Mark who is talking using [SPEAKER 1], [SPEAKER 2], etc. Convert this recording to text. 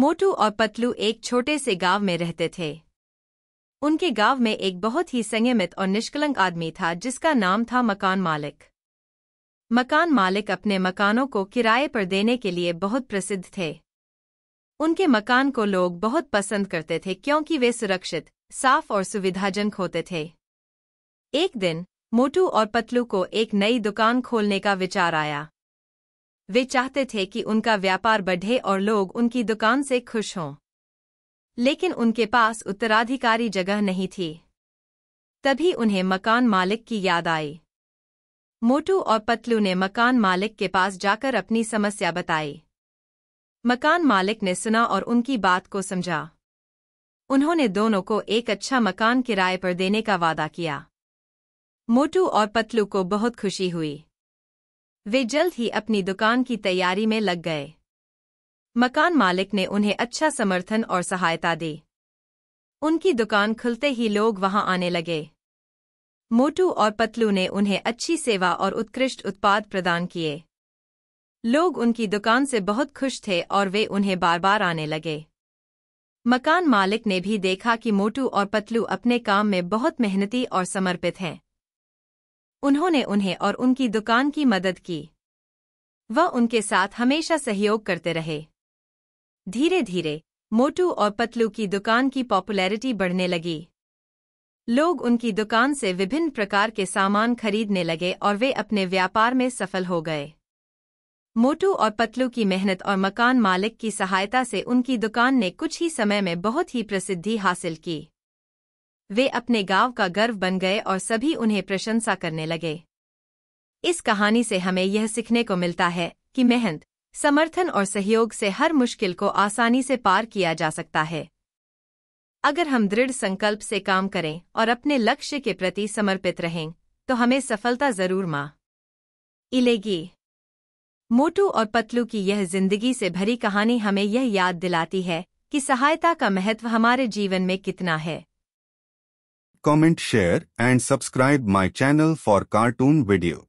[SPEAKER 1] मोटू और पतलू एक छोटे से गांव में रहते थे उनके गांव में एक बहुत ही संयमित और निष्कलंक आदमी था जिसका नाम था मकान मालिक मकान मालिक अपने मकानों को किराए पर देने के लिए बहुत प्रसिद्ध थे उनके मकान को लोग बहुत पसंद करते थे क्योंकि वे सुरक्षित साफ और सुविधाजनक होते थे एक दिन मोटू और पतलू को एक नई दुकान खोलने का विचार आया वे चाहते थे कि उनका व्यापार बढ़े और लोग उनकी दुकान से खुश हों लेकिन उनके पास उत्तराधिकारी जगह नहीं थी तभी उन्हें मकान मालिक की याद आई मोटू और पतलू ने मकान मालिक के पास जाकर अपनी समस्या बताई मकान मालिक ने सुना और उनकी बात को समझा उन्होंने दोनों को एक अच्छा मकान किराए पर देने का वादा किया मोटू और पतलू को बहुत खुशी हुई वे जल्द ही अपनी दुकान की तैयारी में लग गए मकान मालिक ने उन्हें अच्छा समर्थन और सहायता दी उनकी दुकान खुलते ही लोग वहां आने लगे मोटू और पतलू ने उन्हें अच्छी सेवा और उत्कृष्ट उत्पाद प्रदान किए लोग उनकी दुकान से बहुत खुश थे और वे उन्हें बार बार आने लगे मकान मालिक ने भी देखा कि मोटू और पतलू अपने काम में बहुत मेहनती और समर्पित हैं उन्होंने उन्हें और उनकी दुकान की मदद की वह उनके साथ हमेशा सहयोग करते रहे धीरे धीरे मोटू और पतलू की दुकान की पॉपुलैरिटी बढ़ने लगी लोग उनकी दुकान से विभिन्न प्रकार के सामान खरीदने लगे और वे अपने व्यापार में सफल हो गए मोटू और पतलू की मेहनत और मकान मालिक की सहायता से उनकी दुकान ने कुछ ही समय में बहुत ही प्रसिद्धि हासिल की वे अपने गांव का गर्व बन गए और सभी उन्हें प्रशंसा करने लगे इस कहानी से हमें यह सीखने को मिलता है कि मेहनत समर्थन और सहयोग से हर मुश्किल को आसानी से पार किया जा सकता है अगर हम दृढ़ संकल्प से काम करें और अपने लक्ष्य के प्रति समर्पित रहें तो हमें सफलता जरूर माँ इलेगी मोटू और पतलू की यह जिंदगी से भरी कहानी हमें यह याद दिलाती है कि सहायता का महत्व हमारे जीवन में कितना है comment, share and subscribe my channel for cartoon video.